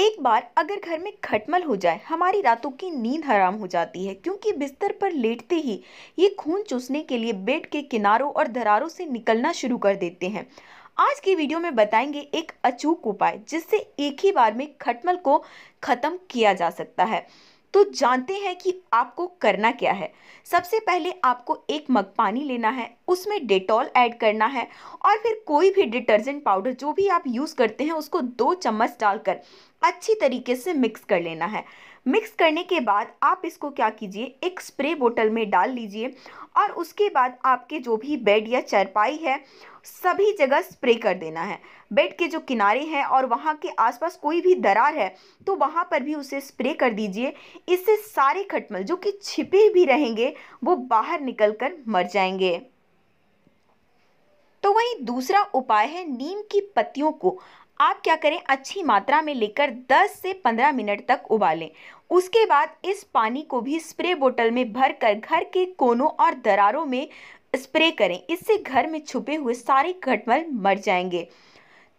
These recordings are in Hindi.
एक बार अगर घर में खटमल हो जाए हमारी रातों की नींद हराम हो जाती है क्योंकि बिस्तर पर लेटते ही ये खून चूसने के लिए बेड के किनारों और दरारों से निकलना शुरू कर देते हैं आज की वीडियो में बताएंगे एक अचूक उपाय जिससे एक ही बार में खटमल को ख़त्म किया जा सकता है तो जानते हैं कि आपको करना क्या है सबसे पहले आपको एक मग पानी लेना है उसमें डेटॉल ऐड करना है और फिर कोई भी डिटर्जेंट पाउडर जो भी आप यूज़ करते हैं उसको दो चम्मच डालकर अच्छी तरीके से मिक्स कर लेना है मिक्स करने के बाद आप इसको क्या कीजिए एक स्प्रे बोतल में डाल लीजिए और उसके बाद आपके जो भी बेड या चरपाई है सभी जगह स्प्रे कर देना है बेड के जो किनारे हैं और वहाँ के आसपास कोई भी दरार है तो वहाँ पर भी उसे स्प्रे कर दीजिए इससे सारे खटमल जो कि छिपे भी रहेंगे वो बाहर निकल कर मर जाएंगे तो वहीं दूसरा उपाय है नीम की पत्तियों को आप क्या करें अच्छी मात्रा में लेकर 10 से 15 मिनट तक उबालें उसके बाद इस पानी को भी स्प्रे बोतल में भर कर घर के कोनों और दरारों में स्प्रे करें इससे घर में छुपे हुए सारे घटमल मर जाएंगे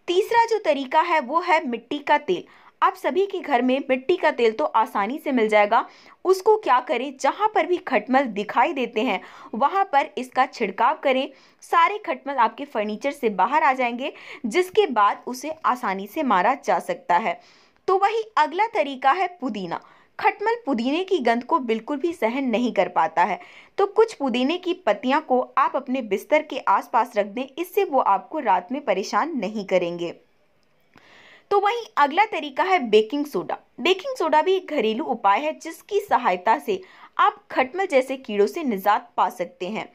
तीसरा जो तरीका है वो है मिट्टी का तेल आप सभी के घर में मिट्टी का तेल तो आसानी से मिल जाएगा उसको क्या करें जहाँ पर भी खटमल दिखाई देते हैं वहाँ पर इसका छिड़काव करें सारे खटमल आपके फर्नीचर से बाहर आ जाएंगे जिसके बाद उसे आसानी से मारा जा सकता है तो वही अगला तरीका है पुदीना खटमल पुदीने की गंध को बिल्कुल भी सहन नहीं कर पाता है तो कुछ पुदीने की पत्तियां को आप अपने बिस्तर के आसपास रख दें इससे वो आपको रात में परेशान नहीं करेंगे तो वहीं अगला तरीका है बेकिंग सोडा बेकिंग सोडा भी एक घरेलू उपाय है जिसकी सहायता से आप खटमल जैसे कीड़ों से निजात पा सकते हैं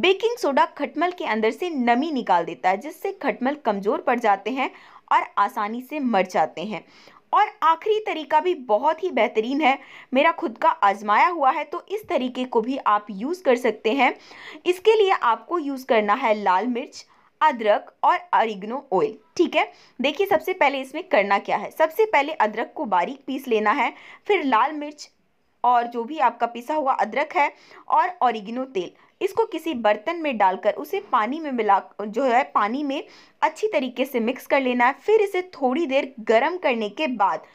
बेकिंग सोडा खटमल के अंदर से नमी निकाल देता है जिससे खटमल कमज़ोर पड़ जाते हैं और आसानी से मर जाते हैं और आखिरी तरीका भी बहुत ही बेहतरीन है मेरा खुद का आजमाया हुआ है तो इस तरीके को भी आप यूज़ कर सकते हैं इसके लिए आपको यूज़ करना है लाल मिर्च अदरक और अरिग्नो ऑयल ठीक है देखिए सबसे पहले इसमें करना क्या है सबसे पहले अदरक को बारीक पीस लेना है फिर लाल मिर्च और जो भी आपका पिसा हुआ अदरक है और ओरिगिनो तेल इसको किसी बर्तन में डालकर उसे पानी में मिला जो है पानी में अच्छी तरीके से मिक्स कर लेना है फिर इसे थोड़ी देर गर्म करने के बाद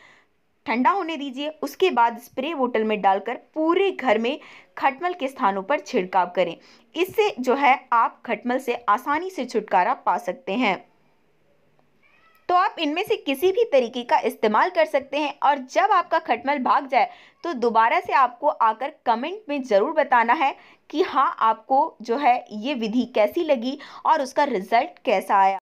ठंडा होने दीजिए उसके बाद स्प्रे बोतल में डालकर पूरे घर में खटमल के स्थानों पर छिड़काव करें इससे जो है आप खटमल से आसानी से छुटकारा पा सकते हैं तो आप इनमें से किसी भी तरीके का इस्तेमाल कर सकते हैं और जब आपका खटमल भाग जाए तो दोबारा से आपको आकर कमेंट में ज़रूर बताना है कि हाँ आपको जो है ये विधि कैसी लगी और उसका रिजल्ट कैसा आया